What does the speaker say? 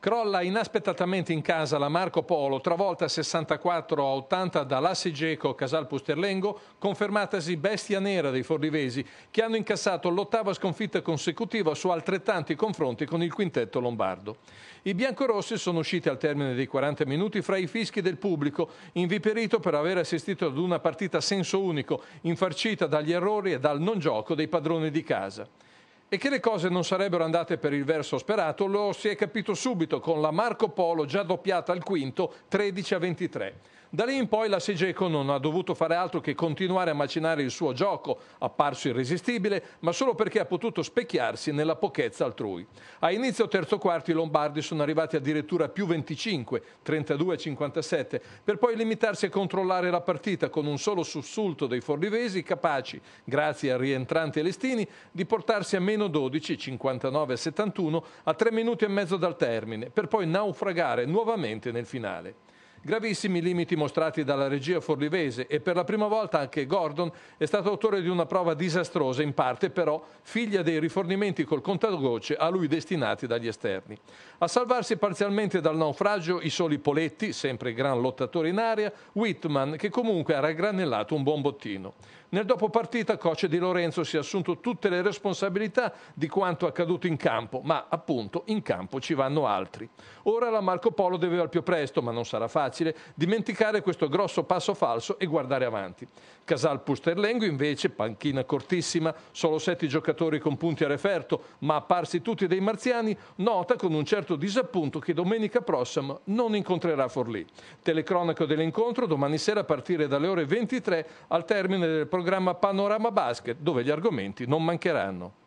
Crolla inaspettatamente in casa la Marco Polo, travolta 64 a 80 da Geco Casal Pusterlengo, confermatasi bestia nera dei Forlivesi, che hanno incassato l'ottava sconfitta consecutiva su altrettanti confronti con il quintetto lombardo. I biancorossi sono usciti al termine dei 40 minuti fra i fischi del pubblico, inviperito per aver assistito ad una partita a senso unico, infarcita dagli errori e dal non gioco dei padroni di casa. E che le cose non sarebbero andate per il verso sperato lo si è capito subito con la Marco Polo già doppiata al quinto 13 a 23. Da lì in poi la Segeco non ha dovuto fare altro che continuare a macinare il suo gioco, apparso irresistibile, ma solo perché ha potuto specchiarsi nella pochezza altrui. A inizio terzo quarto i Lombardi sono arrivati addirittura a più 25, 32 57, per poi limitarsi a controllare la partita con un solo sussulto dei forlivesi capaci, grazie a rientranti Alestini, di portarsi a meno 12, 59 71, a tre minuti e mezzo dal termine, per poi naufragare nuovamente nel finale. Gravissimi limiti mostrati dalla regia forlivese e per la prima volta anche Gordon è stato autore di una prova disastrosa, in parte però figlia dei rifornimenti col contagocce a lui destinati dagli esterni. A salvarsi parzialmente dal naufragio i soli Poletti, sempre gran lottatore in aria, Whitman che comunque ha raggranellato un buon bottino. Nel dopopartita Coce Di Lorenzo si è assunto tutte le responsabilità di quanto accaduto in campo, ma appunto in campo ci vanno altri. Ora la Marco Polo deve al più presto, ma non sarà facile facile dimenticare questo grosso passo falso e guardare avanti. Casal Pusterlengo invece, panchina cortissima, solo sette giocatori con punti a referto, ma apparsi tutti dei marziani, nota con un certo disappunto che domenica prossima non incontrerà Forlì. Telecronaco dell'incontro domani sera a partire dalle ore 23 al termine del programma Panorama Basket, dove gli argomenti non mancheranno.